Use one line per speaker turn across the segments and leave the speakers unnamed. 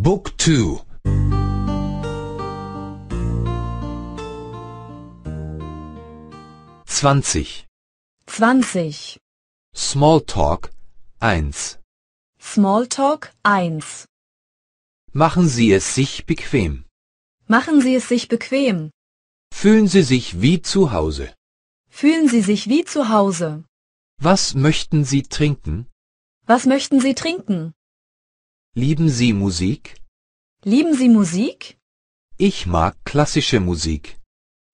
Book 2 20
20
Smalltalk 1
Smalltalk 1
Machen Sie es sich bequem.
Machen Sie es sich bequem.
Fühlen Sie sich wie zu Hause.
Fühlen Sie sich wie zu Hause.
Was möchten Sie trinken?
Was möchten Sie trinken?
Lieben Sie Musik?
Lieben Sie Musik?
Ich mag klassische Musik.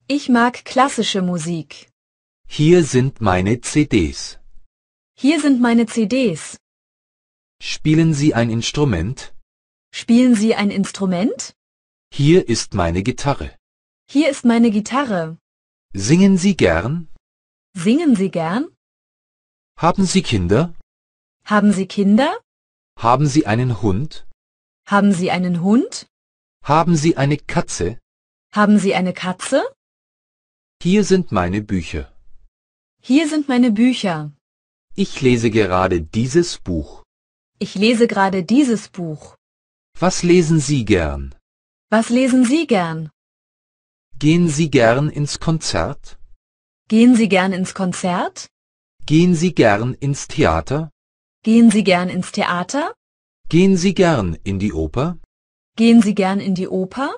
Ich mag klassische Musik.
Hier sind meine CDs.
Hier sind meine CDs.
Spielen Sie ein Instrument?
Spielen Sie ein Instrument?
Hier ist meine Gitarre.
Hier ist meine Gitarre.
Singen Sie gern?
Singen Sie gern?
Haben Sie Kinder?
Haben Sie Kinder?
Haben Sie einen Hund?
Haben Sie einen Hund?
Haben Sie eine Katze?
Haben Sie eine Katze?
Hier sind meine Bücher.
Hier sind meine Bücher.
Ich lese gerade dieses Buch.
Ich lese gerade dieses Buch.
Was lesen Sie gern?
Was lesen Sie gern?
Gehen Sie gern ins Konzert?
Gehen Sie gern ins Konzert?
Gehen Sie gern ins Theater?
Gehen Sie gern ins Theater?
Gehen Sie gern in die Oper?
Gehen Sie gern in die Oper?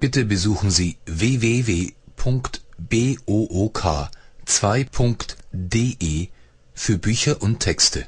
Bitte besuchen Sie www.book2.de für Bücher und Texte.